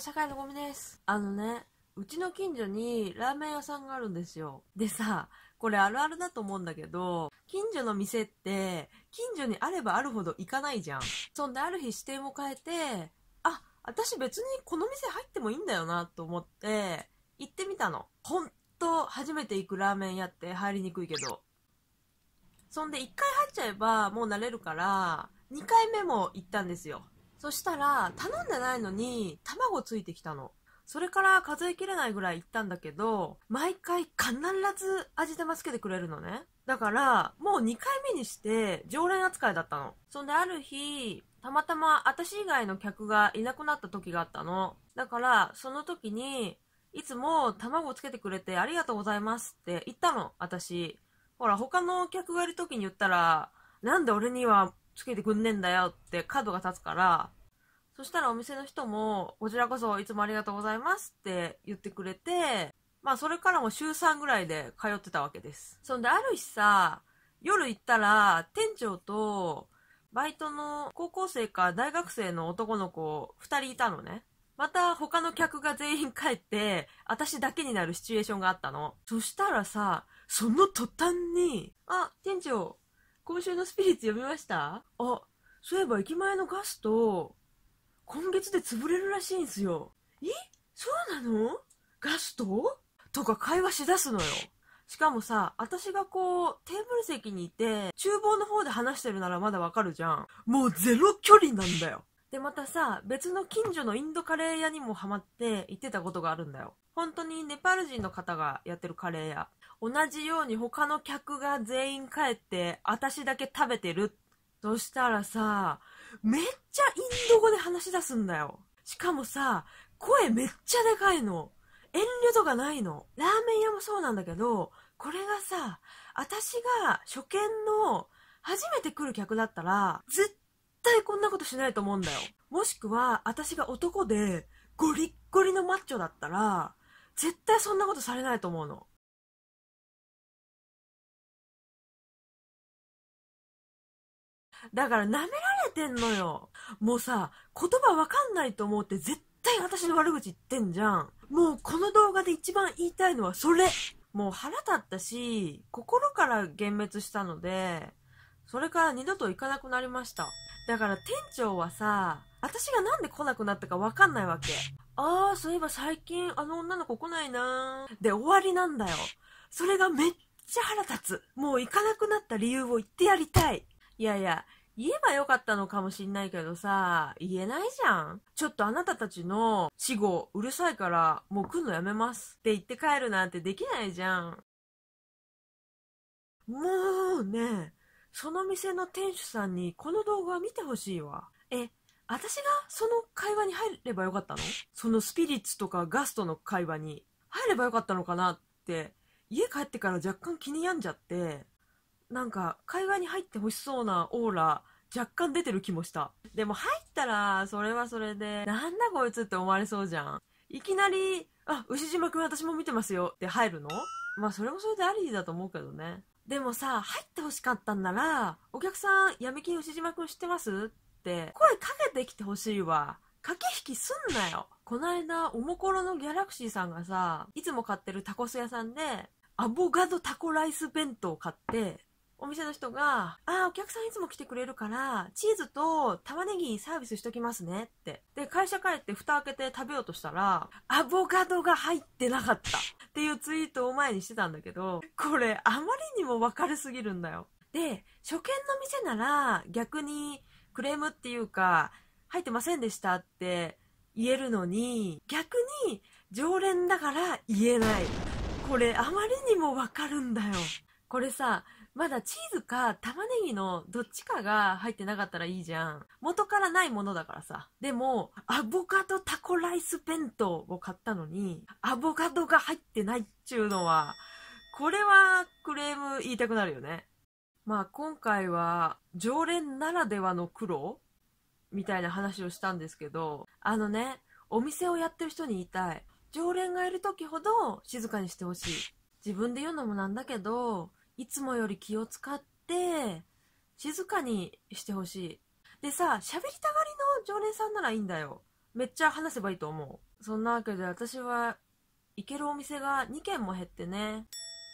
社会のゴミです。あのね、うちの近所にラーメン屋さんがあるんですよ。でさ、これあるあるだと思うんだけど、近所の店って、近所にあればあるほど行かないじゃん。そんである日視点を変えて、あ、私別にこの店入ってもいいんだよなと思って、行ってみたの。ほんと、初めて行くラーメン屋って入りにくいけど。そんで1回入っちゃえばもう慣れるから、2回目も行ったんですよ。そしたら、頼んでないのに、卵ついてきたの。それから数えきれないぐらい行ったんだけど、毎回必ず味玉つけてくれるのね。だから、もう2回目にして、常連扱いだったの。そんである日、たまたま私以外の客がいなくなった時があったの。だから、その時に、いつも卵つけてくれてありがとうございますって言ったの、私。ほら、他の客がいる時に言ったら、なんで俺にはつけてくんねんだよって角が立つから、そしたらお店の人も、こちらこそいつもありがとうございますって言ってくれて、まあそれからも週3ぐらいで通ってたわけです。そんである日さ、夜行ったら店長とバイトの高校生か大学生の男の子2人いたのね。また他の客が全員帰って、私だけになるシチュエーションがあったの。そしたらさ、その途端に、あ、店長、今週のスピリッツ読みましたあ、そういえば駅前のガスト、今月で潰れるらしいんすよ。えそうなのガストとか会話しだすのよ。しかもさ、私がこう、テーブル席にいて、厨房の方で話してるならまだわかるじゃん。もうゼロ距離なんだよ。で、またさ、別の近所のインドカレー屋にもハマって行ってたことがあるんだよ。本当にネパール人の方がやってるカレー屋。同じように他の客が全員帰って、私だけ食べてる。そしたらさ、めっちゃインド語で話し出すんだよ。しかもさ、声めっちゃでかいの。遠慮とかないの。ラーメン屋もそうなんだけど、これがさ、私が初見の初めて来る客だったら、絶対こんなことしないと思うんだよ。もしくは、私が男で、ゴリッゴリのマッチョだったら、絶対そんなことされないと思うの。だから舐められてんのよ。もうさ、言葉わかんないと思って絶対私の悪口言ってんじゃん。もうこの動画で一番言いたいのはそれ。もう腹立ったし、心から幻滅したので、それから二度と行かなくなりました。だから店長はさ、私がなんで来なくなったかわかんないわけ。ああ、そういえば最近あの女の子来ないなー。で終わりなんだよ。それがめっちゃ腹立つ。もう行かなくなった理由を言ってやりたい。いやいや、言えばよかったのかもしんないけどさ、言えないじゃん。ちょっとあなたたちの死後うるさいからもう来んのやめますって言って帰るなんてできないじゃん。もうね、その店の店主さんにこの動画見てほしいわ。え、私がその会話に入ればよかったのそのスピリッツとかガストの会話に入ればよかったのかなって、家帰ってから若干気に病んじゃって、なんか会話に入ってほしそうなオーラ若干出てる気もした。でも入ったら、それはそれで、なんだこいつって思われそうじゃん。いきなり、あ、牛島くん私も見てますよって入るのまあそれもそれでありだと思うけどね。でもさ、入ってほしかったんなら、お客さん、闇金牛島くん知ってますって、声かけてきてほしいわ。駆け引きすんなよ。こないだ、おもころのギャラクシーさんがさ、いつも買ってるタコス屋さんで、アボガドタコライス弁当を買って、お店の人が、ああ、お客さんいつも来てくれるから、チーズと玉ねぎサービスしときますねって。で、会社帰って蓋開けて食べようとしたら、アボカドが入ってなかったっていうツイートを前にしてたんだけど、これあまりにも分かれすぎるんだよ。で、初見の店なら逆にクレームっていうか、入ってませんでしたって言えるのに、逆に常連だから言えない。これあまりにも分かるんだよ。これさ、まだチーズか玉ねぎのどっちかが入ってなかったらいいじゃん。元からないものだからさ。でも、アボカドタコライス弁当を買ったのに、アボカドが入ってないっちゅうのは、これはクレーム言いたくなるよね。まあ今回は常連ならではの苦労みたいな話をしたんですけど、あのね、お店をやってる人に言いたい。常連がいる時ほど静かにしてほしい。自分で言うのもなんだけど、いつもより気を使って静かにしてほしいでさ喋りたがりの常連さんならいいんだよめっちゃ話せばいいと思うそんなわけで私は行けるお店が2軒も減ってね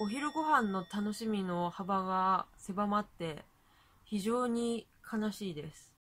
お昼ご飯の楽しみの幅が狭まって非常に悲しいです